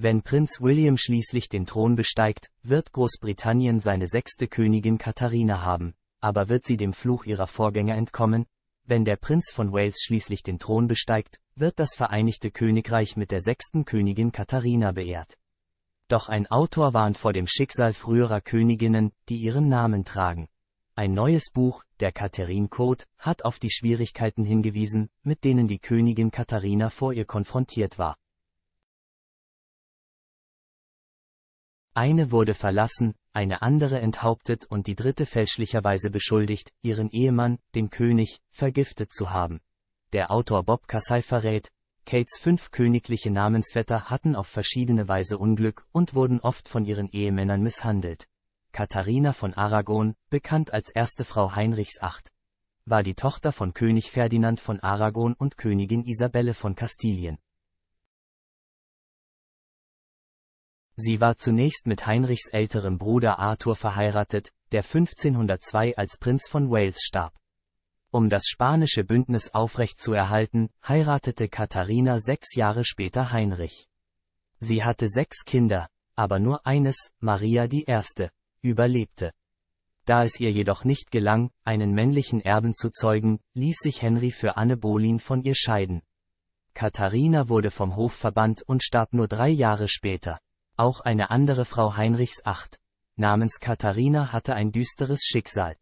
Wenn Prinz William schließlich den Thron besteigt, wird Großbritannien seine sechste Königin Katharina haben, aber wird sie dem Fluch ihrer Vorgänger entkommen? Wenn der Prinz von Wales schließlich den Thron besteigt, wird das Vereinigte Königreich mit der sechsten Königin Katharina beehrt. Doch ein Autor warnt vor dem Schicksal früherer Königinnen, die ihren Namen tragen. Ein neues Buch, der Katharine Code, hat auf die Schwierigkeiten hingewiesen, mit denen die Königin Katharina vor ihr konfrontiert war. Eine wurde verlassen, eine andere enthauptet und die dritte fälschlicherweise beschuldigt, ihren Ehemann, den König, vergiftet zu haben. Der Autor Bob Kassai verrät, Kates fünf königliche Namensvetter hatten auf verschiedene Weise Unglück und wurden oft von ihren Ehemännern misshandelt. Katharina von Aragon, bekannt als erste Frau Heinrichs VIII, war die Tochter von König Ferdinand von Aragon und Königin Isabelle von Kastilien. Sie war zunächst mit Heinrichs älterem Bruder Arthur verheiratet, der 1502 als Prinz von Wales starb. Um das spanische Bündnis aufrechtzuerhalten, heiratete Katharina sechs Jahre später Heinrich. Sie hatte sechs Kinder, aber nur eines, Maria I., überlebte. Da es ihr jedoch nicht gelang, einen männlichen Erben zu zeugen, ließ sich Henry für Anne Bolin von ihr scheiden. Katharina wurde vom Hof verbannt und starb nur drei Jahre später. Auch eine andere Frau Heinrichs acht, namens Katharina hatte ein düsteres Schicksal.